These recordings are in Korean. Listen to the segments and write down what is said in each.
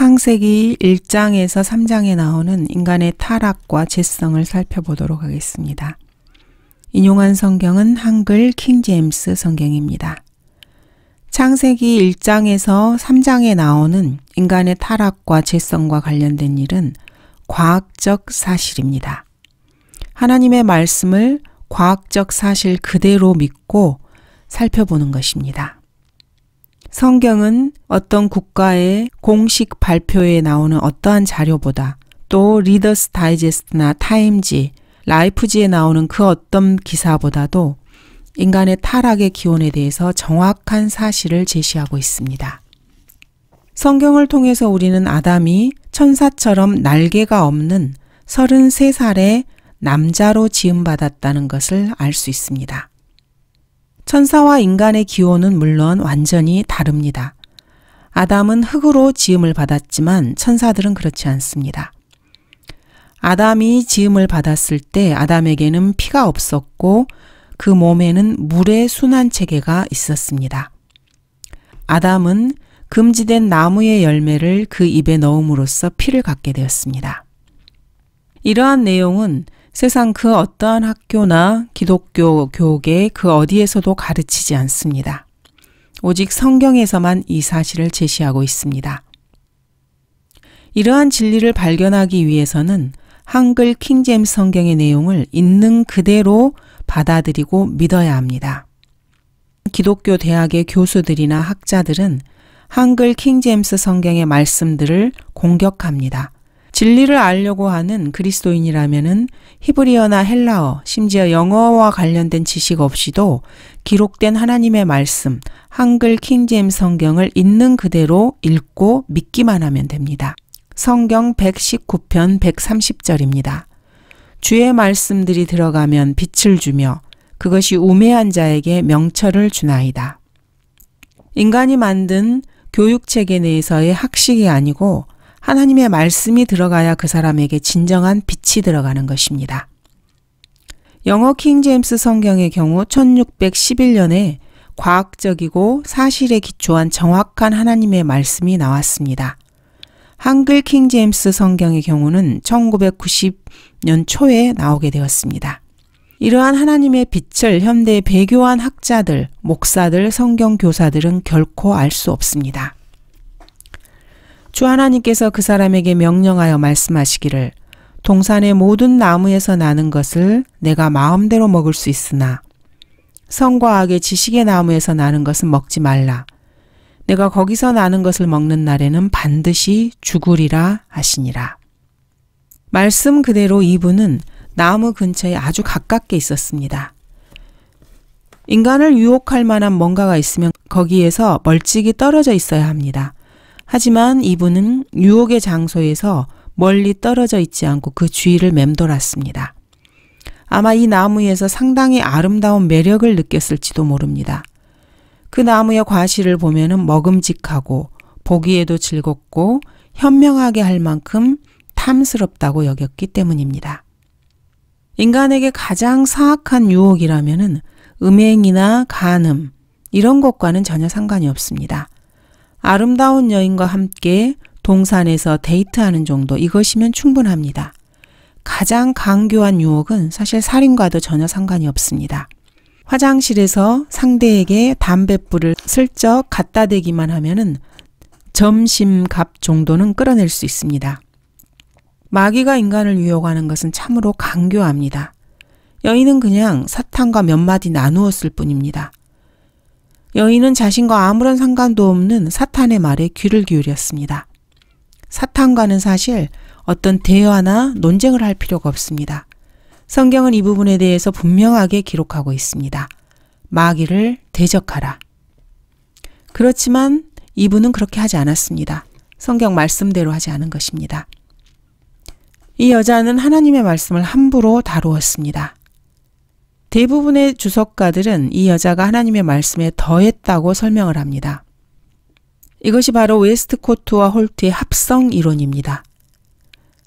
창세기 1장에서 3장에 나오는 인간의 타락과 죄성을 살펴보도록 하겠습니다. 인용한 성경은 한글 킹제임스 성경입니다. 창세기 1장에서 3장에 나오는 인간의 타락과 죄성과 관련된 일은 과학적 사실입니다. 하나님의 말씀을 과학적 사실 그대로 믿고 살펴보는 것입니다. 성경은 어떤 국가의 공식 발표에 나오는 어떠한 자료보다 또 리더스 다이제스트나 타임지, 라이프지에 나오는 그 어떤 기사보다도 인간의 타락의 기원에 대해서 정확한 사실을 제시하고 있습니다. 성경을 통해서 우리는 아담이 천사처럼 날개가 없는 33살의 남자로 지음받았다는 것을 알 수 있습니다. 천사와 인간의 기호는 물론 완전히 다릅니다. 아담은 흙으로 지음을 받았지만 천사들은 그렇지 않습니다. 아담이 지음을 받았을 때 아담에게는 피가 없었고 그 몸에는 물의 순환 체계가 있었습니다. 아담은 금지된 나무의 열매를 그 입에 넣음으로써 피를 갖게 되었습니다. 이러한 내용은 세상 그 어떠한 학교나 기독교 교계 그 어디에서도 가르치지 않습니다. 오직 성경에서만 이 사실을 제시하고 있습니다. 이러한 진리를 발견하기 위해서는 한글 킹제임 성경의 내용을 있는 그대로 받아들이고 믿어야 합니다. 기독교 대학의 교수들이나 학자들은 한글 킹제임스 성경의 말씀들을 공격합니다. 진리를 알려고 하는 그리스도인이라면은 히브리어나 헬라어, 심지어 영어와 관련된 지식 없이도 기록된 하나님의 말씀, 한글 킹제임 성경을 있는 그대로 읽고 믿기만 하면 됩니다. 성경 119편 130절입니다. 주의 말씀들이 들어가면 빛을 주며 그것이 우매한 자에게 명철을 주나이다. 인간이 만든 교육체계 내에서의 학식이 아니고 하나님의 말씀이 들어가야 그 사람에게 진정한 빛이 들어가는 것입니다. 영어 킹 제임스 성경의 경우 1611년에 과학적이고 사실에 기초한 정확한 하나님의 말씀이 나왔습니다. 한글 킹 제임스 성경의 경우는 1990년 초에 나오게 되었습니다. 이러한 하나님의 빛을 현대 배교한 학자들, 목사들, 성경 교사들은 결코 알 수 없습니다. 주 하나님께서 그 사람에게 명령하여 말씀하시기를 동산의 모든 나무에서 나는 것을 내가 마음대로 먹을 수 있으나 성과 악의 지식의 나무에서 나는 것은 먹지 말라. 내가 거기서 나는 것을 먹는 날에는 반드시 죽으리라 하시니라. 말씀 그대로 이분은 나무 근처에 아주 가깝게 있었습니다. 인간을 유혹할 만한 뭔가가 있으면 거기에서 멀찍이 떨어져 있어야 합니다. 하지만 이분은 유혹의 장소에서 멀리 떨어져 있지 않고 그 주위를 맴돌았습니다. 아마 이 나무에서 상당히 아름다운 매력을 느꼈을지도 모릅니다. 그 나무의 과실을 보면 먹음직하고 보기에도 즐겁고 현명하게 할 만큼 탐스럽다고 여겼기 때문입니다. 인간에게 가장 사악한 유혹이라면 음행이나 간음 이런 것과는 전혀 상관이 없습니다. 아름다운 여인과 함께 동산에서 데이트하는 정도 이것이면 충분합니다. 가장 강교한 유혹은 사실 살인과도 전혀 상관이 없습니다. 화장실에서 상대에게 담뱃불을 슬쩍 갖다 대기만 하면은 점심값 정도는 끌어낼 수 있습니다. 마귀가 인간을 유혹하는 것은 참으로 강교합니다. 여인은 그냥 사탕과 몇 마디 나누었을 뿐입니다. 여인은 자신과 아무런 상관도 없는 사탄의 말에 귀를 기울였습니다. 사탄과는 사실 어떤 대화나 논쟁을 할 필요가 없습니다. 성경은 이 부분에 대해서 분명하게 기록하고 있습니다. 마귀를 대적하라. 그렇지만 이분은 그렇게 하지 않았습니다. 성경 말씀대로 하지 않은 것입니다. 이 여자는 하나님의 말씀을 함부로 다루었습니다. 대부분의 주석가들은 이 여자가 하나님의 말씀에 더했다고 설명을 합니다. 이것이 바로 웨스트코트와 홀트의 합성 이론입니다.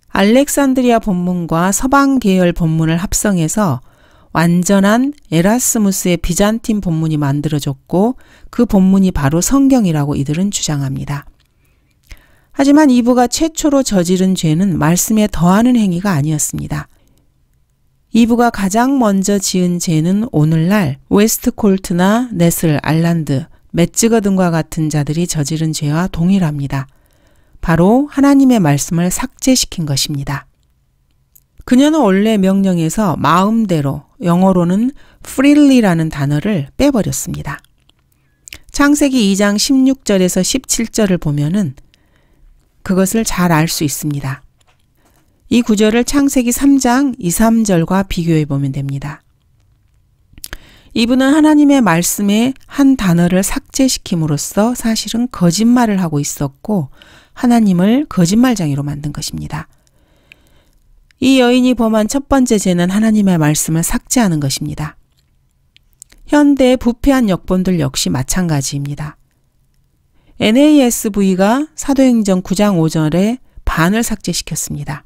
알렉산드리아 본문과 서방 계열 본문을 합성해서 완전한 에라스무스의 비잔틴 본문이 만들어졌고 그 본문이 바로 성경이라고 이들은 주장합니다. 하지만 이브가 최초로 저지른 죄는 말씀에 더하는 행위가 아니었습니다. 이브가 가장 먼저 지은 죄는 오늘날 웨스트콜트나 네슬, 알란드, 메츠거 등과 같은 자들이 저지른 죄와 동일합니다. 바로 하나님의 말씀을 삭제시킨 것입니다. 그녀는 원래 명령에서 마음대로 영어로는 freely라는 단어를 빼버렸습니다. 창세기 2장 16절에서 17절을 보면은 그것을 잘 알 수 있습니다. 이 구절을 창세기 3장 2, 3절과 비교해 보면 됩니다. 이분은 하나님의 말씀에 한 단어를 삭제시킴으로써 사실은 거짓말을 하고 있었고 하나님을 거짓말쟁이로 만든 것입니다. 이 여인이 범한 첫 번째 죄는 하나님의 말씀을 삭제하는 것입니다. 현대의 부패한 역본들 역시 마찬가지입니다. NASV가 사도행전 9장 5절에 반을 삭제시켰습니다.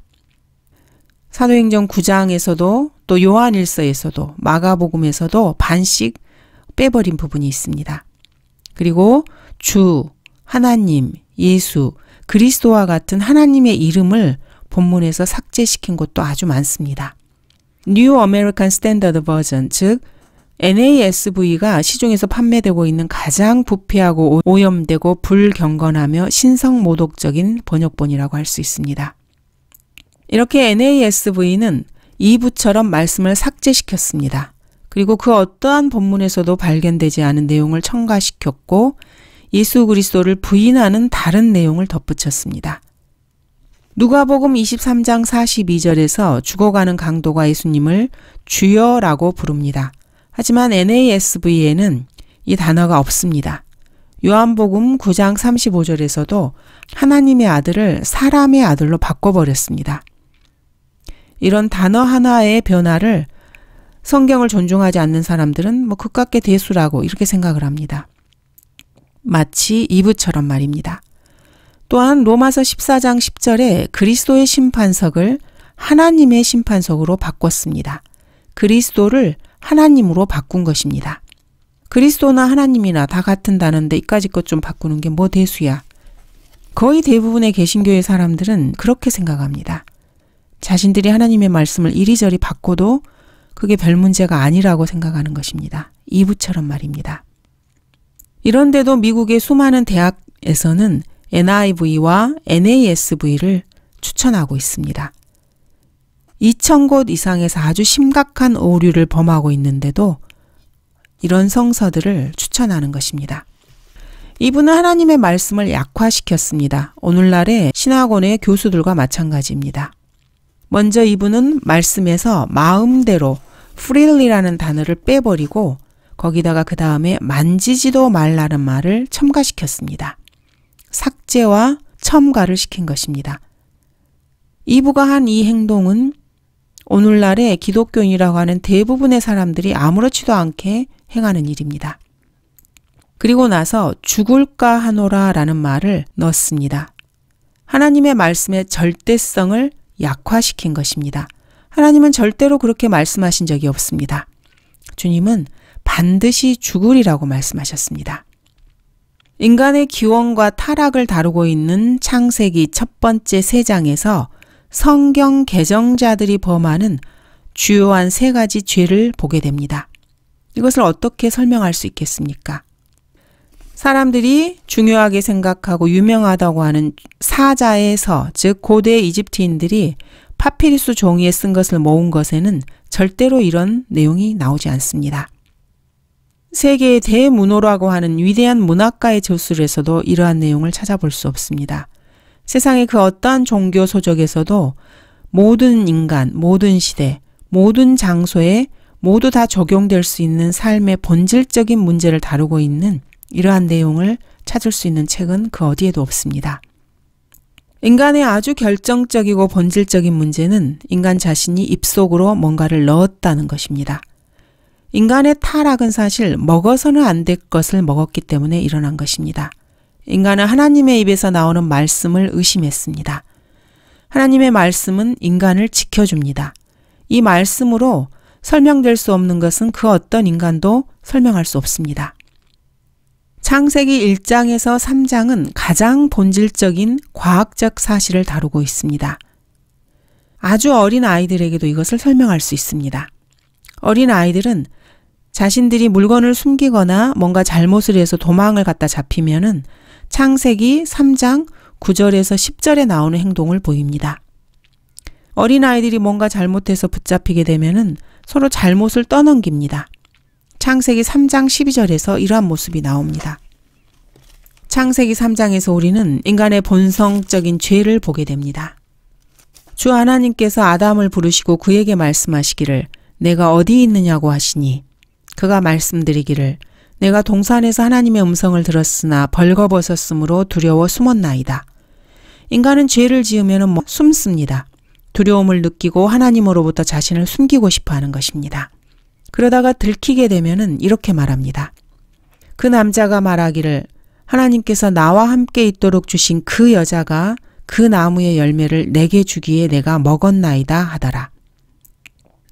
사도행전 9장에서도 또 요한일서에서도 마가복음에서도 반씩 빼버린 부분이 있습니다. 그리고 주, 하나님, 예수, 그리스도와 같은 하나님의 이름을 본문에서 삭제시킨 것도 아주 많습니다. 뉴 아메리칸 스탠다드 버전, 즉 NASV가 시중에서 판매되고 있는 가장 부패하고 오염되고 불경건하며 신성모독적인 번역본이라고 할 수 있습니다. 이렇게 NASV는 이부처럼 말씀을 삭제시켰습니다. 그리고 그 어떠한 본문에서도 발견되지 않은 내용을 첨가시켰고 예수 그리스도를 부인하는 다른 내용을 덧붙였습니다. 누가복음 23장 42절에서 죽어가는 강도가 예수님을 주여라고 부릅니다. 하지만 NASV에는 이 단어가 없습니다. 요한복음 9장 35절에서도 하나님의 아들을 사람의 아들로 바꿔버렸습니다. 이런 단어 하나의 변화를 성경을 존중하지 않는 사람들은 뭐 그깟게 대수라고 이렇게 생각을 합니다. 마치 이브처럼 말입니다. 또한 로마서 14장 10절에 그리스도의 심판석을 하나님의 심판석으로 바꿨습니다. 그리스도를 하나님으로 바꾼 것입니다. 그리스도나 하나님이나 다 같은 단어인데 이까지 것 좀 바꾸는 게 뭐 대수야. 거의 대부분의 개신교의 사람들은 그렇게 생각합니다. 자신들이 하나님의 말씀을 이리저리 바꿔도 그게 별 문제가 아니라고 생각하는 것입니다. 이부처럼 말입니다. 이런데도 미국의 수많은 대학에서는 NIV와 NASV를 추천하고 있습니다. 2,000곳 이상에서 아주 심각한 오류를 범하고 있는데도 이런 성서들을 추천하는 것입니다. 이분은 하나님의 말씀을 약화시켰습니다. 오늘날의 신학원의 교수들과 마찬가지입니다. 먼저 이분은 말씀에서 마음대로 freely라는 단어를 빼버리고 거기다가 그 다음에 만지지도 말라는 말을 첨가시켰습니다. 삭제와 첨가를 시킨 것입니다. 이부가 한 이 행동은 오늘날의 기독교인이라고 하는 대부분의 사람들이 아무렇지도 않게 행하는 일입니다. 그리고 나서 죽을까 하노라 라는 말을 넣습니다. 하나님의 말씀의 절대성을 약화시킨 것입니다. 하나님은 절대로 그렇게 말씀하신 적이 없습니다. 주님은 반드시 죽으리라고 말씀하셨습니다. 인간의 기원과 타락을 다루고 있는 창세기 첫 번째 세 장에서 성경 개정자들이 범하는 주요한 세 가지 죄를 보게 됩니다. 이것을 어떻게 설명할 수 있겠습니까? 사람들이 중요하게 생각하고 유명하다고 하는 사자에 서, 즉 고대 이집트인들이 파피리스 종이에 쓴 것을 모은 것에는 절대로 이런 내용이 나오지 않습니다. 세계의 대문호라고 하는 위대한 문학가의 저술에서도 이러한 내용을 찾아볼 수 없습니다. 세상의 그 어떠한 종교 소적에서도 모든 인간, 모든 시대, 모든 장소에 모두 다 적용될 수 있는 삶의 본질적인 문제를 다루고 있는 이러한 내용을 찾을 수 있는 책은 그 어디에도 없습니다. 인간의 아주 결정적이고 본질적인 문제는 인간 자신이 입속으로 뭔가를 넣었다는 것입니다. 인간의 타락은 사실 먹어서는 안 될 것을 먹었기 때문에 일어난 것입니다. 인간은 하나님의 입에서 나오는 말씀을 의심했습니다. 하나님의 말씀은 인간을 지켜줍니다. 이 말씀으로 설명될 수 없는 것은 그 어떤 인간도 설명할 수 없습니다. 창세기 1장에서 3장은 가장 본질적인 과학적 사실을 다루고 있습니다. 아주 어린 아이들에게도 이것을 설명할 수 있습니다. 어린 아이들은 자신들이 물건을 숨기거나 뭔가 잘못을 해서 도망을 갖다 잡히면은 창세기 3장 9절에서 10절에 나오는 행동을 보입니다. 어린 아이들이 뭔가 잘못해서 붙잡히게 되면은 서로 잘못을 떠넘깁니다. 창세기 3장 12절에서 이러한 모습이 나옵니다. 창세기 3장에서 우리는 인간의 본성적인 죄를 보게 됩니다. 주 하나님께서 아담을 부르시고 그에게 말씀하시기를 내가 어디 있느냐고 하시니 그가 말씀드리기를 내가 동산에서 하나님의 음성을 들었으나 벌거벗었으므로 두려워 숨었나이다. 인간은 죄를 지으면 뭐 숨습니다. 두려움을 느끼고 하나님으로부터 자신을 숨기고 싶어 하는 것입니다. 그러다가 들키게 되면은 이렇게 말합니다. 그 남자가 말하기를 하나님께서 나와 함께 있도록 주신 그 여자가 그 나무의 열매를 내게 주기에 내가 먹었나이다 하더라.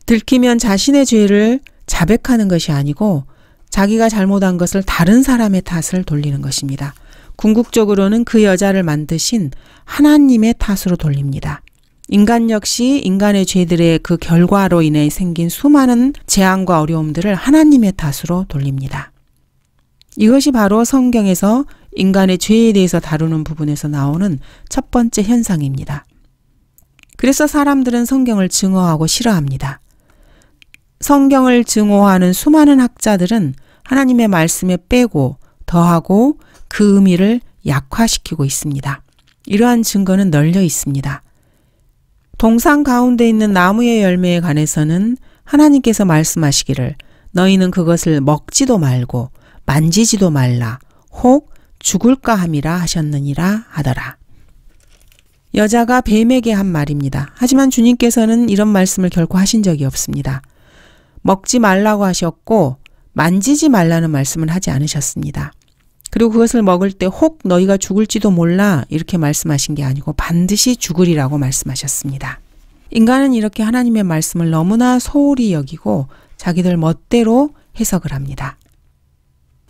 들키면 자신의 죄를 자백하는 것이 아니고 자기가 잘못한 것을 다른 사람의 탓을 돌리는 것입니다. 궁극적으로는 그 여자를 만드신 하나님의 탓으로 돌립니다. 인간 역시 인간의 죄들의 그 결과로 인해 생긴 수많은 재앙과 어려움들을 하나님의 탓으로 돌립니다. 이것이 바로 성경에서 인간의 죄에 대해서 다루는 부분에서 나오는 첫 번째 현상입니다. 그래서 사람들은 성경을 증오하고 싫어합니다. 성경을 증오하는 수많은 학자들은 하나님의 말씀에 빼고 더하고 그 의미를 약화시키고 있습니다. 이러한 증거는 널려 있습니다. 동상 가운데 있는 나무의 열매에 관해서는 하나님께서 말씀하시기를 너희는 그것을 먹지도 말고 만지지도 말라 혹 죽을까 함이라 하셨느니라 하더라. 여자가 뱀에게 한 말입니다. 하지만 주님께서는 이런 말씀을 결코 하신 적이 없습니다. 먹지 말라고 하셨고 만지지 말라는 말씀을 하지 않으셨습니다. 그리고 그것을 먹을 때 혹 너희가 죽을지도 몰라 이렇게 말씀하신 게 아니고 반드시 죽으리라고 말씀하셨습니다. 인간은 이렇게 하나님의 말씀을 너무나 소홀히 여기고 자기들 멋대로 해석을 합니다.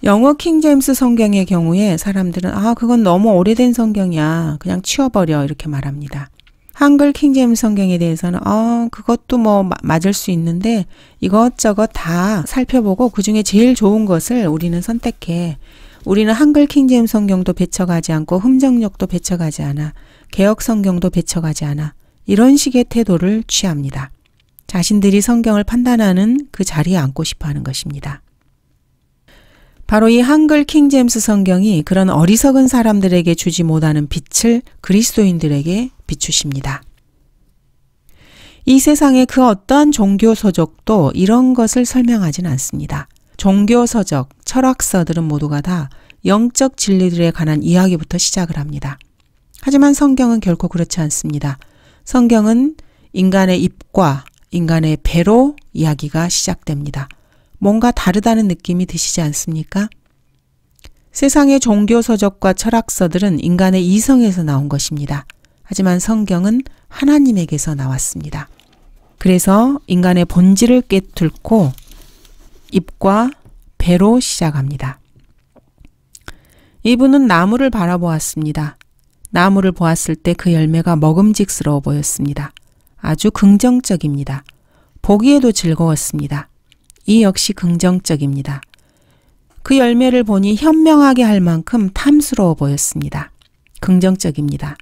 영어 킹제임스 성경의 경우에 사람들은 아, 그건 너무 오래된 성경이야. 그냥 치워버려. 이렇게 말합니다. 한글 킹제임스 성경에 대해서는 어, 그것도 뭐 맞을 수 있는데 이것저것 다 살펴보고 그중에 제일 좋은 것을 우리는 선택해. 우리는 한글 킹제임 성경도 배척하지 않고 흠정력도 배척하지 않아 개혁 성경도 배척하지 않아 이런 식의 태도를 취합니다. 자신들이 성경을 판단하는 그 자리에 앉고 싶어 하는 것입니다. 바로 이 한글 킹제임스 성경이 그런 어리석은 사람들에게 주지 못하는 빛을 그리스도인들에게 비추십니다. 이세상에그 어떠한 종교 서적도 이런 것을 설명하진 않습니다. 종교 서적, 철학서들은 모두가 다 영적 진리들에 관한 이야기부터 시작을 합니다. 하지만 성경은 결코 그렇지 않습니다. 성경은 인간의 입과 인간의 배로 이야기가 시작됩니다. 뭔가 다르다는 느낌이 드시지 않습니까? 세상의 종교서적과 철학서들은 인간의 이성에서 나온 것입니다. 하지만 성경은 하나님에게서 나왔습니다. 그래서 인간의 본질을 깨뚫고 입과 배로 시작합니다. 이분은 나무를 바라보았습니다. 나무를 보았을 때 그 열매가 먹음직스러워 보였습니다. 아주 긍정적입니다. 보기에도 즐거웠습니다. 이 역시 긍정적입니다. 그 열매를 보니 현명하게 할 만큼 탐스러워 보였습니다. 긍정적입니다.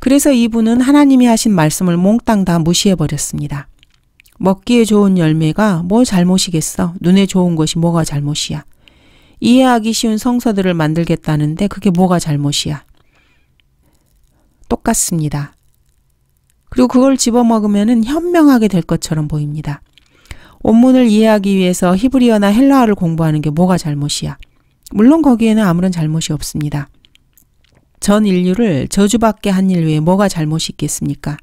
그래서 이분은 하나님이 하신 말씀을 몽땅 다 무시해버렸습니다. 먹기에 좋은 열매가 뭐 잘못이겠어. 눈에 좋은 것이 뭐가 잘못이야. 이해하기 쉬운 성서들을 만들겠다는데 그게 뭐가 잘못이야. 똑같습니다. 그리고 그걸 집어먹으면 현명하게 될 것처럼 보입니다. 원문을 이해하기 위해서 히브리어나 헬라어를 공부하는 게 뭐가 잘못이야. 물론 거기에는 아무런 잘못이 없습니다. 전 인류를 저주받게 한 일 외에 뭐가 잘못이 있겠습니까?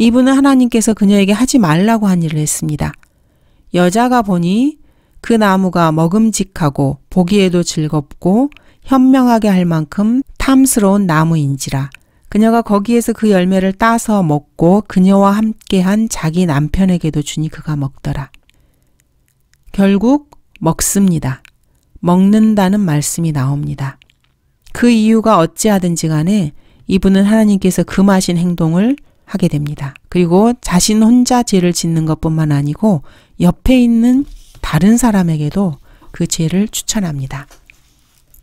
이분은 하나님께서 그녀에게 하지 말라고 한 일을 했습니다. 여자가 보니 그 나무가 먹음직하고 보기에도 즐겁고 현명하게 할 만큼 탐스러운 나무인지라 그녀가 거기에서 그 열매를 따서 먹고 그녀와 함께한 자기 남편에게도 주니 그가 먹더라. 결국 먹습니다. 먹는다는 말씀이 나옵니다. 그 이유가 어찌하든지 간에 이분은 하나님께서 금하신 행동을 하게 됩니다. 그리고 자신 혼자 죄를 짓는 것뿐만 아니고 옆에 있는 다른 사람에게도 그 죄를 추천합니다.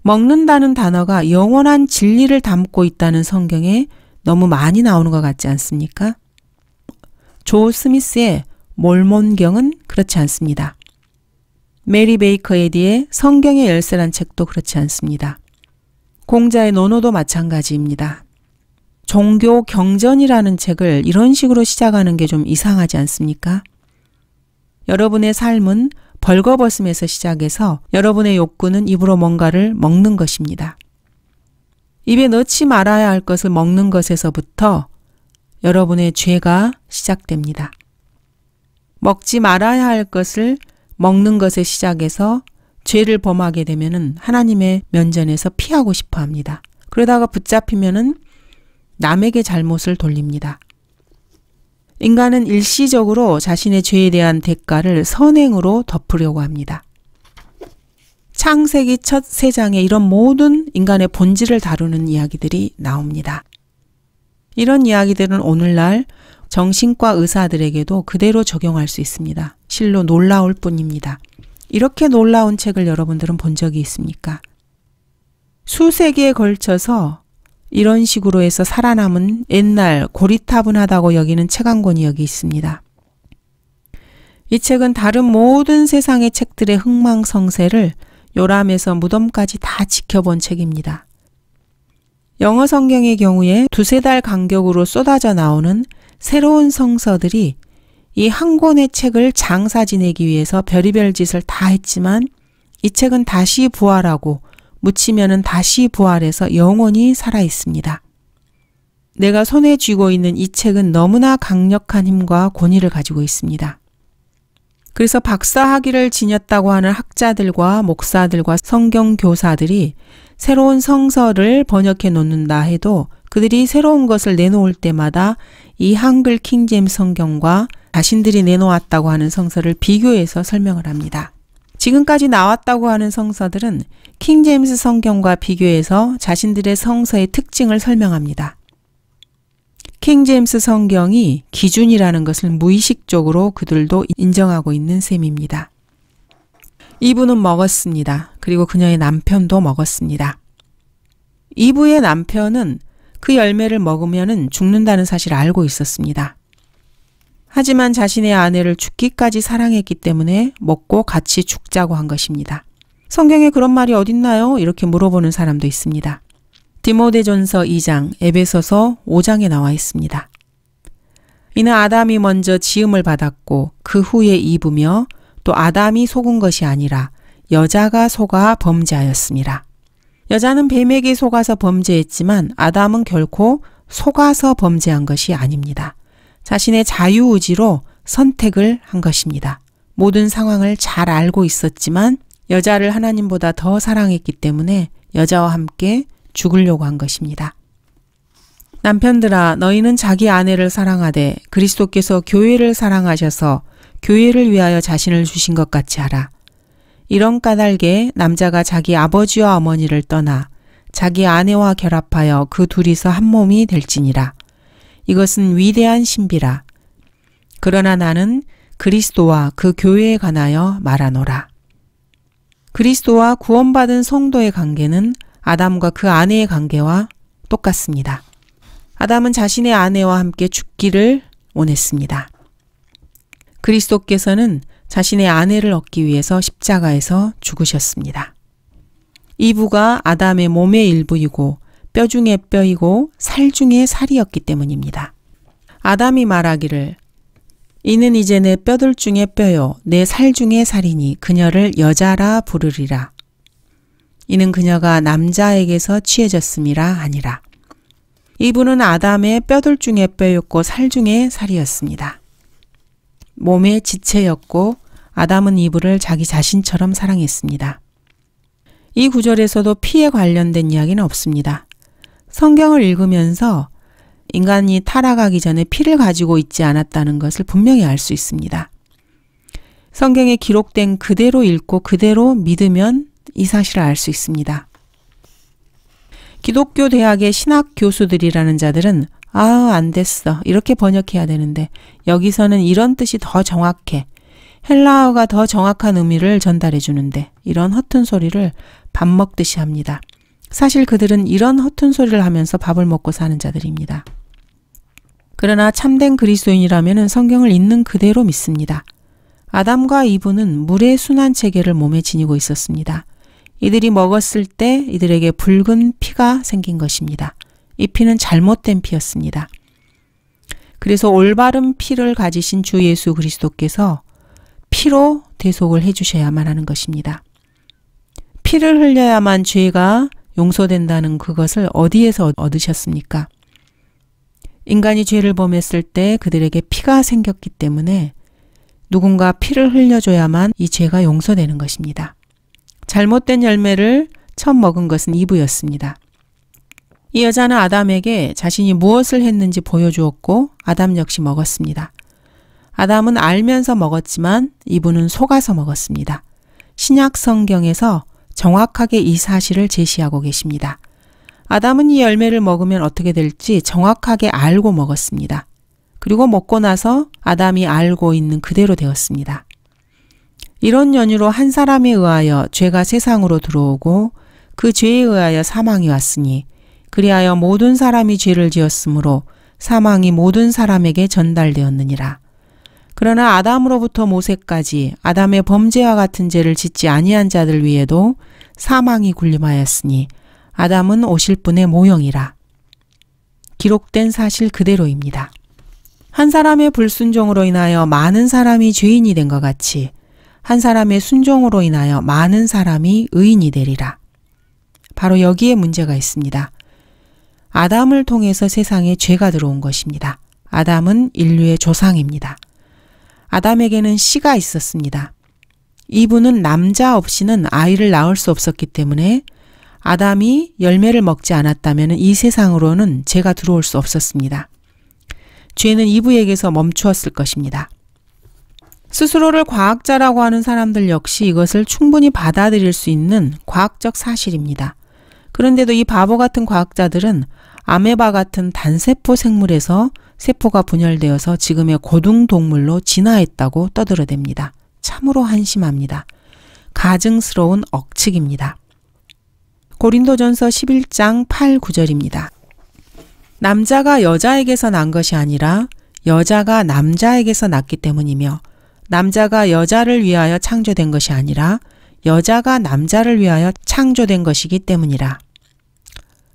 먹는다는 단어가 영원한 진리를 담고 있다는 성경에 너무 많이 나오는 것 같지 않습니까? 조 스미스의 몰몬경은 그렇지 않습니다. 메리 베이커 에디해 성경의 열쇠란 책도 그렇지 않습니다. 공자의 논어도 마찬가지입니다. 종교 경전이라는 책을 이런 식으로 시작하는 게 좀 이상하지 않습니까? 여러분의 삶은 벌거벗음에서 시작해서 여러분의 욕구는 입으로 뭔가를 먹는 것입니다. 입에 넣지 말아야 할 것을 먹는 것에서부터 여러분의 죄가 시작됩니다. 먹지 말아야 할 것을 먹는 것에 시작해서 죄를 범하게 되면 하나님의 면전에서 피하고 싶어 합니다. 그러다가 붙잡히면은 남에게 잘못을 돌립니다. 인간은 일시적으로 자신의 죄에 대한 대가를 선행으로 덮으려고 합니다. 창세기 첫 세 장에 이런 모든 인간의 본질을 다루는 이야기들이 나옵니다. 이런 이야기들은 오늘날 정신과 의사들에게도 그대로 적용할 수 있습니다. 실로 놀라울 뿐입니다. 이렇게 놀라운 책을 여러분들은 본 적이 있습니까? 수세기에 걸쳐서 이런 식으로 해서 살아남은 옛날 고리타분하다고 여기는 책 한 권이 여기 있습니다. 이 책은 다른 모든 세상의 책들의 흥망성쇠를 요람에서 무덤까지 다 지켜본 책입니다. 영어 성경의 경우에 두세 달 간격으로 쏟아져 나오는 새로운 성서들이 이 한 권의 책을 장사 지내기 위해서 별의별 짓을 다 했지만 이 책은 다시 부활하고 묻히면은 다시 부활해서 영원히 살아 있습니다. 내가 손에 쥐고 있는 이 책은 너무나 강력한 힘과 권위를 가지고 있습니다. 그래서 박사학위를 지녔다고 하는 학자들과 목사들과 성경교사들이 새로운 성서를 번역해 놓는다 해도 그들이 새로운 것을 내놓을 때마다 이 한글 킹잼 성경과 자신들이 내놓았다고 하는 성서를 비교해서 설명을 합니다. 지금까지 나왔다고 하는 성서들은 킹 제임스 성경과 비교해서 자신들의 성서의 특징을 설명합니다. 킹 제임스 성경이 기준이라는 것을 무의식적으로 그들도 인정하고 있는 셈입니다. 이부는 먹었습니다. 그리고 그녀의 남편도 먹었습니다. 이부의 남편은 그 열매를 먹으면 죽는다는 사실을 알고 있었습니다. 하지만 자신의 아내를 죽기까지 사랑했기 때문에 먹고 같이 죽자고 한 것입니다. 성경에 그런 말이 어딨나요? 이렇게 물어보는 사람도 있습니다. 디모데전서 2장, 에베소서 5장에 나와 있습니다. 이는 아담이 먼저 지음을 받았고 그 후에 입으며 또 아담이 속은 것이 아니라 여자가 속아 범죄하였습니다. 여자는 뱀에게 속아서 범죄했지만 아담은 결코 속아서 범죄한 것이 아닙니다. 자신의 자유의지로 선택을 한 것입니다. 모든 상황을 잘 알고 있었지만 여자를 하나님보다 더 사랑했기 때문에 여자와 함께 죽으려고 한 것입니다. 남편들아, 너희는 자기 아내를 사랑하되 그리스도께서 교회를 사랑하셔서 교회를 위하여 자신을 주신 것 같이 하라. 이런 까닭에 남자가 자기 아버지와 어머니를 떠나 자기 아내와 결합하여 그 둘이서 한 몸이 될지니라. 이것은 위대한 신비라. 그러나 나는 그리스도와 그 교회에 관하여 말하노라. 그리스도와 구원받은 성도의 관계는 아담과 그 아내의 관계와 똑같습니다. 아담은 자신의 아내와 함께 죽기를 원했습니다. 그리스도께서는 자신의 아내를 얻기 위해서 십자가에서 죽으셨습니다. 이브가 아담의 몸의 일부이고 뼈 중에 뼈이고 살 중에 살이었기 때문입니다. 아담이 말하기를 이는 이제 내 뼈들 중에 뼈요 내 살 중에 살이니 그녀를 여자라 부르리라. 이는 그녀가 남자에게서 취해졌음이라 아니라 이분은 아담의 뼈들 중에 뼈였고 살 중에 살이었습니다. 몸의 지체였고 아담은 이브을 자기 자신처럼 사랑했습니다. 이 구절에서도 피에 관련된 이야기는 없습니다. 성경을 읽으면서 인간이 타락하기 전에 피를 가지고 있지 않았다는 것을 분명히 알 수 있습니다. 성경에 기록된 그대로 읽고 그대로 믿으면 이 사실을 알 수 있습니다. 기독교 대학의 신학 교수들이라는 자들은 아, 안 됐어. 이렇게 번역해야 되는데 여기서는 이런 뜻이 더 정확해. 헬라어가 더 정확한 의미를 전달해 주는데 이런 허튼 소리를 밥 먹듯이 합니다. 사실 그들은 이런 허튼 소리를 하면서 밥을 먹고 사는 자들입니다. 그러나 참된 그리스도인이라면 성경을 있는 그대로 믿습니다. 아담과 이브는 물의 순환 체계를 몸에 지니고 있었습니다. 이들이 먹었을 때 이들에게 붉은 피가 생긴 것입니다. 이 피는 잘못된 피였습니다. 그래서 올바른 피를 가지신 주 예수 그리스도께서 피로 대속을 해주셔야만 하는 것입니다. 피를 흘려야만 죄가 용서된다는 그것을 어디에서 얻으셨습니까? 인간이 죄를 범했을 때 그들에게 피가 생겼기 때문에 누군가 피를 흘려줘야만 이 죄가 용서되는 것입니다. 잘못된 열매를 처음 먹은 것은 이브였습니다. 이 여자는 아담에게 자신이 무엇을 했는지 보여주었고 아담 역시 먹었습니다. 아담은 알면서 먹었지만 이브는 속아서 먹었습니다. 신약 성경에서 정확하게 이 사실을 제시하고 계십니다. 아담은 이 열매를 먹으면 어떻게 될지 정확하게 알고 먹었습니다. 그리고 먹고 나서 아담이 알고 있는 그대로 되었습니다. 이런 연유로 한 사람에 의하여 죄가 세상으로 들어오고 그 죄에 의하여 사망이 왔으니 그리하여 모든 사람이 죄를 지었으므로 사망이 모든 사람에게 전달되었느니라. 그러나 아담으로부터 모세까지 아담의 범죄와 같은 죄를 짓지 아니한 자들 위에도 사망이 군림하였으니 아담은 오실 분의 모형이라. 기록된 사실 그대로입니다. 한 사람의 불순종으로 인하여 많은 사람이 죄인이 된 것 같이 한 사람의 순종으로 인하여 많은 사람이 의인이 되리라. 바로 여기에 문제가 있습니다. 아담을 통해서 세상에 죄가 들어온 것입니다. 아담은 인류의 조상입니다. 아담에게는 씨가 있었습니다. 이분은 남자 없이는 아이를 낳을 수 없었기 때문에 아담이 열매를 먹지 않았다면 이 세상으로는 제가 들어올 수 없었습니다. 죄는 이브에게서 멈추었을 것입니다. 스스로를 과학자라고 하는 사람들 역시 이것을 충분히 받아들일 수 있는 과학적 사실입니다. 그런데도 이 바보 같은 과학자들은 아메바 같은 단세포 생물에서 세포가 분열되어서 지금의 고등동물로 진화했다고 떠들어댑니다. 참으로 한심합니다. 가증스러운 억측입니다. 고린도전서 11장 8, 9절입니다. 남자가 여자에게서 난 것이 아니라 여자가 남자에게서 났기 때문이며 남자가 여자를 위하여 창조된 것이 아니라 여자가 남자를 위하여 창조된 것이기 때문이라.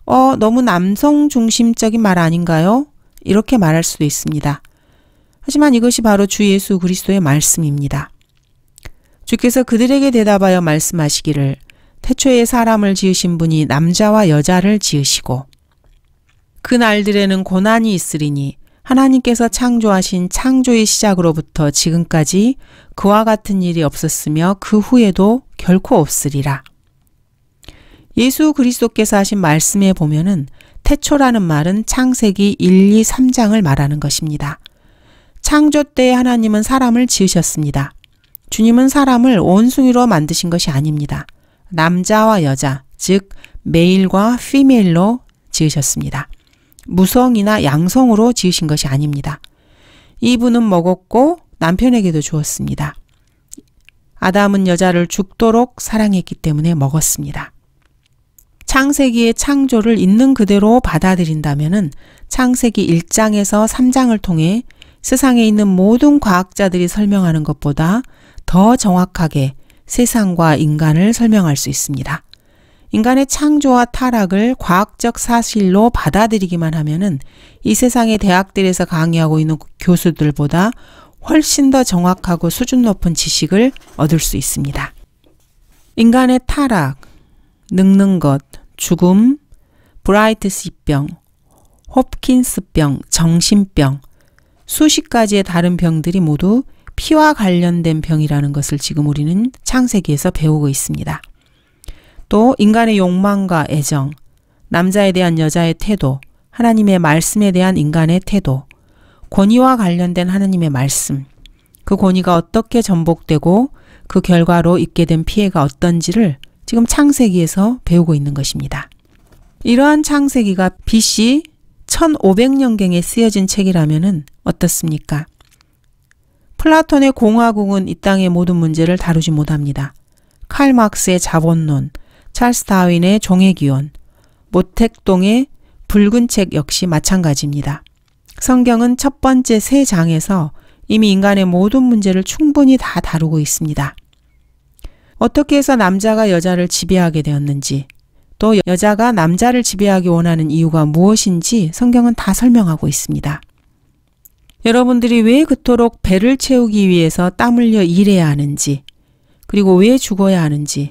어, 너무 남성 중심적인 말 아닌가요? 이렇게 말할 수도 있습니다. 하지만 이것이 바로 주 예수 그리스도의 말씀입니다. 주께서 그들에게 대답하여 말씀하시기를 태초에 사람을 지으신 분이 남자와 여자를 지으시고 그 날들에는 고난이 있으리니 하나님께서 창조하신 창조의 시작으로부터 지금까지 그와 같은 일이 없었으며 그 후에도 결코 없으리라. 예수 그리스도께서 하신 말씀에 보면은 태초라는 말은 창세기 1, 2, 3장을 말하는 것입니다. 창조 때 하나님은 사람을 지으셨습니다. 주님은 사람을 원숭이로 만드신 것이 아닙니다. 남자와 여자, 즉 메일과 피메일로 지으셨습니다. 무성이나 양성으로 지으신 것이 아닙니다. 이분은 먹었고 남편에게도 주었습니다. 아담은 여자를 죽도록 사랑했기 때문에 먹었습니다. 창세기의 창조를 있는 그대로 받아들인다면 창세기 1장에서 3장을 통해 세상에 있는 모든 과학자들이 설명하는 것보다 더 정확하게 세상과 인간을 설명할 수 있습니다. 인간의 창조와 타락을 과학적 사실로 받아들이기만 하면은 이 세상의 대학들에서 강의하고 있는 교수들보다 훨씬 더 정확하고 수준 높은 지식을 얻을 수 있습니다. 인간의 타락, 늙는 것, 죽음, 브라이트스병, 홉킨스병, 정신병, 수십 가지의 다른 병들이 모두 피와 관련된 병이라는 것을 지금 우리는 창세기에서 배우고 있습니다. 또 인간의 욕망과 애정, 남자에 대한 여자의 태도, 하나님의 말씀에 대한 인간의 태도, 권위와 관련된 하나님의 말씀, 그 권위가 어떻게 전복되고 그 결과로 입게 된 피해가 어떤지를 지금 창세기에서 배우고 있는 것입니다. 이러한 창세기가 BC 1500년경에 쓰여진 책이라면 어떻습니까? 플라톤의 공화국은 이 땅의 모든 문제를 다루지 못합니다. 칼 막스의 자본론, 찰스 다윈의 종의 기원, 모택동의 붉은 책 역시 마찬가지입니다. 성경은 첫 번째 세 장에서 이미 인간의 모든 문제를 충분히 다 다루고 있습니다. 어떻게 해서 남자가 여자를 지배하게 되었는지, 또 여자가 남자를 지배하기 원하는 이유가 무엇인지 성경은 다 설명하고 있습니다. 여러분들이 왜 그토록 배를 채우기 위해서 땀 흘려 일해야 하는지, 그리고 왜 죽어야 하는지,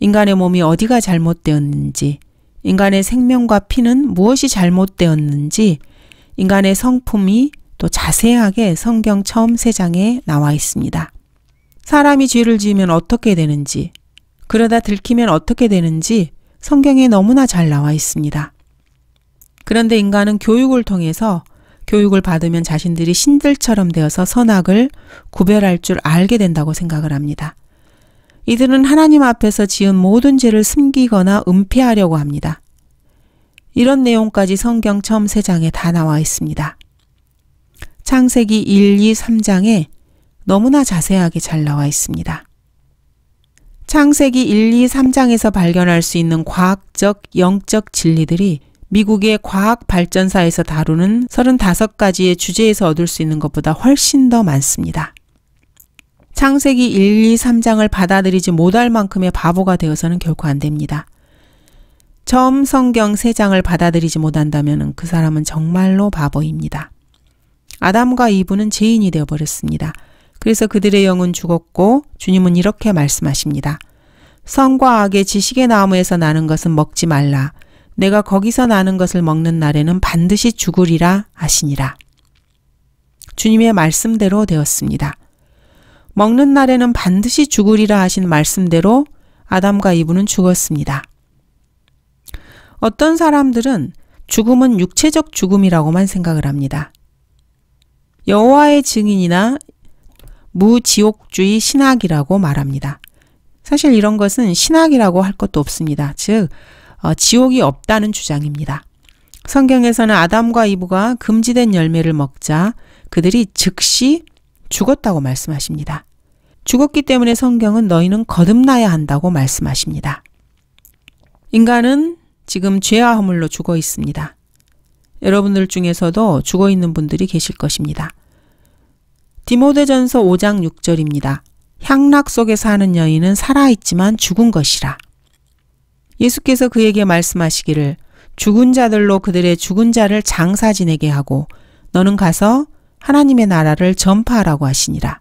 인간의 몸이 어디가 잘못되었는지, 인간의 생명과 피는 무엇이 잘못되었는지, 인간의 성품이 또 자세하게 성경 처음 세장에 나와 있습니다. 사람이 죄를 지으면 어떻게 되는지, 그러다 들키면 어떻게 되는지 성경에 너무나 잘 나와 있습니다. 그런데 인간은 교육을 통해서 교육을 받으면 자신들이 신들처럼 되어서 선악을 구별할 줄 알게 된다고 생각을 합니다. 이들은 하나님 앞에서 지은 모든 죄를 숨기거나 은폐하려고 합니다. 이런 내용까지 성경 처음 세장에다 나와 있습니다. 창세기 1, 2, 3장에 너무나 자세하게 잘 나와 있습니다. 창세기 1, 2, 3장에서 발견할 수 있는 과학적, 영적 진리들이 미국의 과학 발전사에서 다루는 35가지의 주제에서 얻을 수 있는 것보다 훨씬 더 많습니다. 창세기 1, 2, 3장을 받아들이지 못할 만큼의 바보가 되어서는 결코 안 됩니다. 처음 성경 3장을 받아들이지 못한다면 그 사람은 정말로 바보입니다. 아담과 이브는 죄인이 되어버렸습니다. 그래서 그들의 영은 죽었고 주님은 이렇게 말씀하십니다. 성과 악의 지식의 나무에서 나는 것은 먹지 말라. 내가 거기서 나는 것을 먹는 날에는 반드시 죽으리라 하시니라. 주님의 말씀대로 되었습니다. 먹는 날에는 반드시 죽으리라 하신 말씀대로 아담과 이브는 죽었습니다. 어떤 사람들은 죽음은 육체적 죽음이라고만 생각을 합니다. 여호와의 증인이나 무지옥주의 신학이라고 말합니다. 사실 이런 것은 신학이라고 할 것도 없습니다. 즉, 어, 지옥이 없다는 주장입니다. 성경에서는 아담과 이브가 금지된 열매를 먹자 그들이 즉시 죽었다고 말씀하십니다. 죽었기 때문에 성경은 너희는 거듭나야 한다고 말씀하십니다. 인간은 지금 죄와 허물로 죽어 있습니다. 여러분들 중에서도 죽어 있는 분들이 계실 것입니다. 디모데전서 5장 6절입니다. 향락 속에 사는 여인은 살아있지만 죽은 것이라. 예수께서 그에게 말씀하시기를 죽은 자들로 그들의 죽은 자를 장사 지내게 하고 너는 가서 하나님의 나라를 전파하라고 하시니라.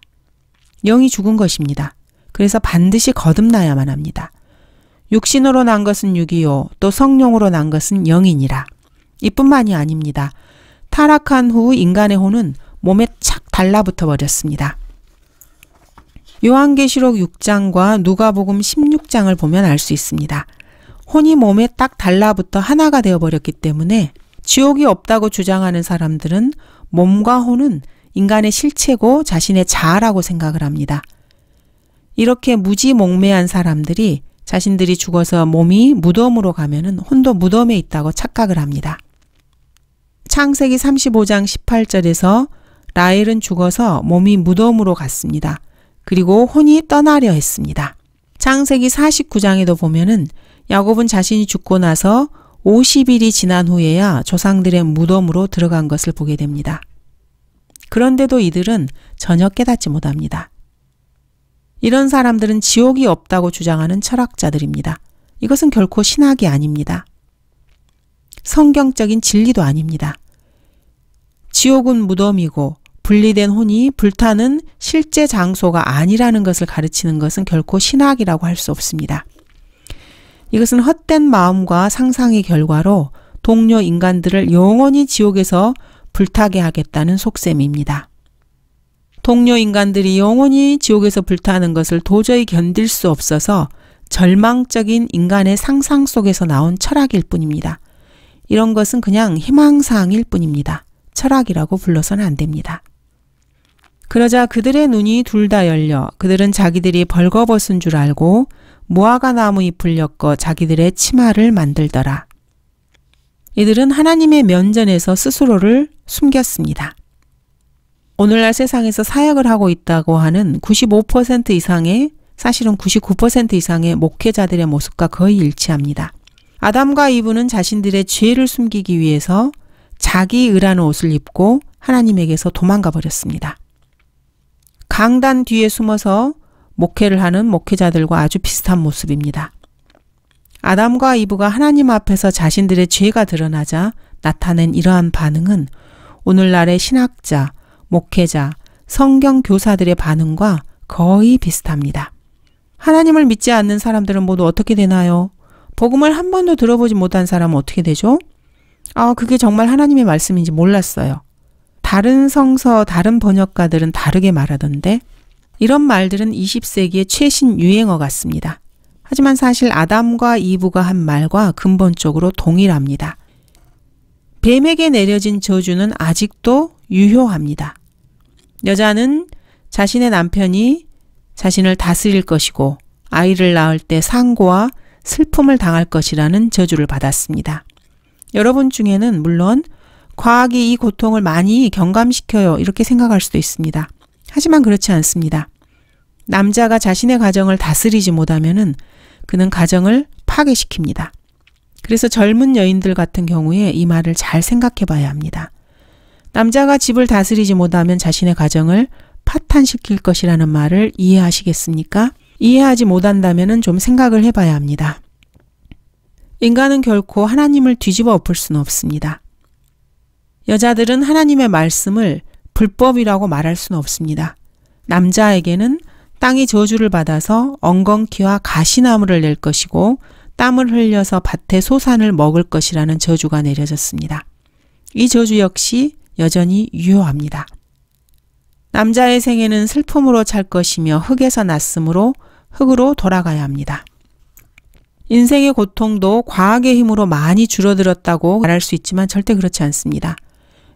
영이 죽은 것입니다. 그래서 반드시 거듭나야만 합니다. 육신으로 난 것은 육이요 또 성령으로 난 것은 영이니라. 이뿐만이 아닙니다. 타락한 후 인간의 혼은 몸에 착 달라붙어 버렸습니다. 요한계시록 6장과 누가복음 16장을 보면 알 수 있습니다. 혼이 몸에 딱 달라붙어 하나가 되어 버렸기 때문에 지옥이 없다고 주장하는 사람들은 몸과 혼은 인간의 실체고 자신의 자아라고 생각을 합니다. 이렇게 무지몽매한 사람들이 자신들이 죽어서 몸이 무덤으로 가면 혼도 무덤에 있다고 착각을 합니다. 창세기 35장 18절에서 라헬은 죽어서 몸이 무덤으로 갔습니다. 그리고 혼이 떠나려 했습니다. 창세기 49장에도 보면은 야곱은 자신이 죽고 나서 50일이 지난 후에야 조상들의 무덤으로 들어간 것을 보게 됩니다. 그런데도 이들은 전혀 깨닫지 못합니다. 이런 사람들은 지옥이 없다고 주장하는 철학자들입니다. 이것은 결코 신학이 아닙니다. 성경적인 진리도 아닙니다. 지옥은 무덤이고 분리된 혼이 불타는 실제 장소가 아니라는 것을 가르치는 것은 결코 신학이라고 할 수 없습니다. 이것은 헛된 마음과 상상의 결과로 동료 인간들을 영원히 지옥에서 불타게 하겠다는 속셈입니다. 동료 인간들이 영원히 지옥에서 불타는 것을 도저히 견딜 수 없어서 절망적인 인간의 상상 속에서 나온 철학일 뿐입니다. 이런 것은 그냥 희망사항일 뿐입니다. 철학이라고 불러서는 안 됩니다. 그러자 그들의 눈이 둘 다 열려 그들은 자기들이 벌거벗은 줄 알고 무화과 나무 잎을 엮어 자기들의 치마를 만들더라. 이들은 하나님의 면전에서 스스로를 숨겼습니다. 오늘날 세상에서 사역을 하고 있다고 하는 95% 이상의 사실은 99% 이상의 목회자들의 모습과 거의 일치합니다. 아담과 이브는 자신들의 죄를 숨기기 위해서 자기 의라는 옷을 입고 하나님에게서 도망가 버렸습니다. 강단 뒤에 숨어서 목회를 하는 목회자들과 아주 비슷한 모습입니다. 아담과 이브가 하나님 앞에서 자신들의 죄가 드러나자 나타낸 이러한 반응은 오늘날의 신학자, 목회자, 성경 교사들의 반응과 거의 비슷합니다. 하나님을 믿지 않는 사람들은 모두 어떻게 되나요? 복음을 한 번도 들어보지 못한 사람은 어떻게 되죠? 아, 그게 정말 하나님의 말씀인지 몰랐어요. 다른 성서, 다른 번역가들은 다르게 말하던데 이런 말들은 20세기의 최신 유행어 같습니다. 하지만 사실 아담과 이브가 한 말과 근본적으로 동일합니다. 뱀에게 내려진 저주는 아직도 유효합니다. 여자는 자신의 남편이 자신을 다스릴 것이고 아이를 낳을 때 상고와 슬픔을 당할 것이라는 저주를 받았습니다. 여러분 중에는 물론 과학이 이 고통을 많이 경감시켜요. 이렇게 생각할 수도 있습니다. 하지만 그렇지 않습니다. 남자가 자신의 가정을 다스리지 못하면은 그는 가정을 파괴시킵니다. 그래서 젊은 여인들 같은 경우에 이 말을 잘 생각해 봐야 합니다. 남자가 집을 다스리지 못하면 자신의 가정을 파탄시킬 것이라는 말을 이해하시겠습니까? 이해하지 못한다면 좀 생각을 해봐야 합니다. 인간은 결코 하나님을 뒤집어 엎을 수는 없습니다. 여자들은 하나님의 말씀을 불법이라고 말할 수는 없습니다. 남자에게는 땅이 저주를 받아서 엉겅퀴와 가시나무를 낼 것이고 땀을 흘려서 밭의 소산을 먹을 것이라는 저주가 내려졌습니다. 이 저주 역시 여전히 유효합니다. 남자의 생애는 슬픔으로 찰 것이며 흙에서 났으므로 흙으로 돌아가야 합니다. 인생의 고통도 과학의 힘으로 많이 줄어들었다고 말할 수 있지만 절대 그렇지 않습니다.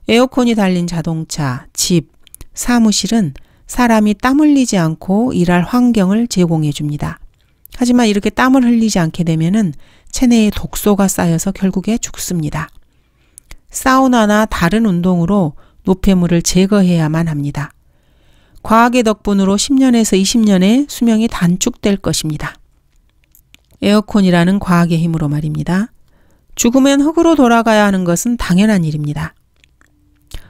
에어컨이 달린 자동차, 집, 사무실은 사람이 땀 흘리지 않고 일할 환경을 제공해 줍니다. 하지만 이렇게 땀을 흘리지 않게 되면 체내에 독소가 쌓여서 결국에 죽습니다. 사우나나 다른 운동으로 노폐물을 제거해야만 합니다. 과학의 덕분으로 10년에서 20년의 수명이 단축될 것입니다. 에어컨이라는 과학의 힘으로 말입니다. 죽으면 흙으로 돌아가야 하는 것은 당연한 일입니다.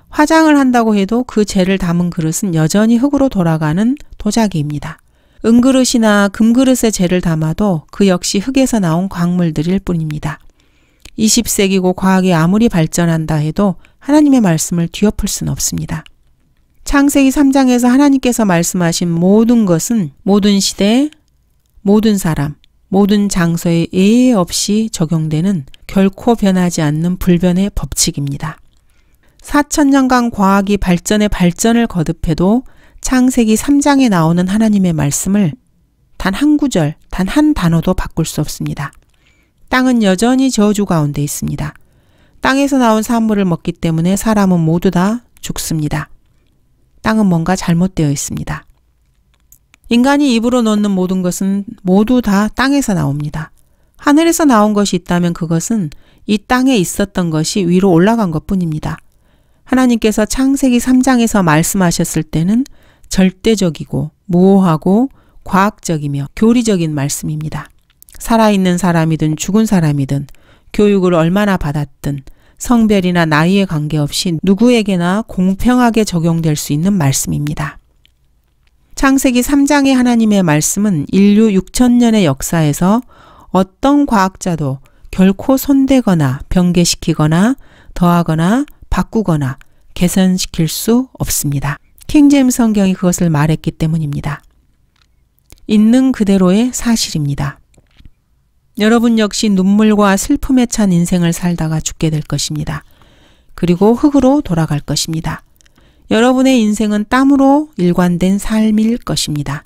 화장을 한다고 해도 그 재를 담은 그릇은 여전히 흙으로 돌아가는 도자기입니다. 은그릇이나 금그릇에 재를 담아도 그 역시 흙에서 나온 광물들일 뿐입니다. 20세기고 과학이 아무리 발전한다 해도 하나님의 말씀을 뒤엎을 순 없습니다. 창세기 3장에서 하나님께서 말씀하신 모든 것은 모든 시대, 모든 사람, 모든 장소에 예의 없이 적용되는 결코 변하지 않는 불변의 법칙입니다. 4천년간 과학이 발전에 발전을 거듭해도 창세기 3장에 나오는 하나님의 말씀을 단 한 구절, 단 한 단어도 바꿀 수 없습니다. 땅은 여전히 저주 가운데 있습니다. 땅에서 나온 산물을 먹기 때문에 사람은 모두 다 죽습니다. 땅은 뭔가 잘못되어 있습니다. 인간이 입으로 넣는 모든 것은 모두 다 땅에서 나옵니다. 하늘에서 나온 것이 있다면 그것은 이 땅에 있었던 것이 위로 올라간 것 뿐입니다. 하나님께서 창세기 3장에서 말씀하셨을 때는 절대적이고 모호하고 과학적이며 교리적인 말씀입니다. 살아있는 사람이든 죽은 사람이든 교육을 얼마나 받았든 성별이나 나이에 관계없이 누구에게나 공평하게 적용될 수 있는 말씀입니다. 창세기 3장의 하나님의 말씀은 인류 6천년의 역사에서 어떤 과학자도 결코 손대거나 변개시키거나 더하거나 바꾸거나 개선시킬 수 없습니다. 킹잼 성경이 그것을 말했기 때문입니다. 있는 그대로의 사실입니다. 여러분 역시 눈물과 슬픔에 찬 인생을 살다가 죽게 될 것입니다. 그리고 흙으로 돌아갈 것입니다. 여러분의 인생은 땀으로 일관된 삶일 것입니다.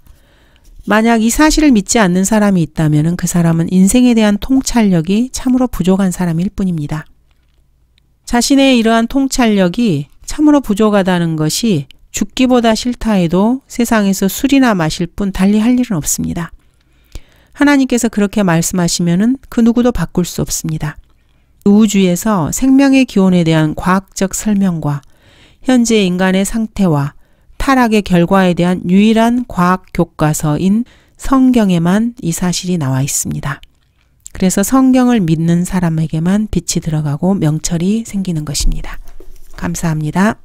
만약 이 사실을 믿지 않는 사람이 있다면 그 사람은 인생에 대한 통찰력이 참으로 부족한 사람일 뿐입니다. 자신의 이러한 통찰력이 참으로 부족하다는 것이 죽기보다 싫다 해도 세상에서 술이나 마실 뿐 달리 할 일은 없습니다. 하나님께서 그렇게 말씀하시면은 그 누구도 바꿀 수 없습니다. 우주에서 생명의 기원에 대한 과학적 설명과 현재 인간의 상태와 타락의 결과에 대한 유일한 과학 교과서인 성경에만 이 사실이 나와 있습니다. 그래서 성경을 믿는 사람에게만 빛이 들어가고 명철이 생기는 것입니다. 감사합니다.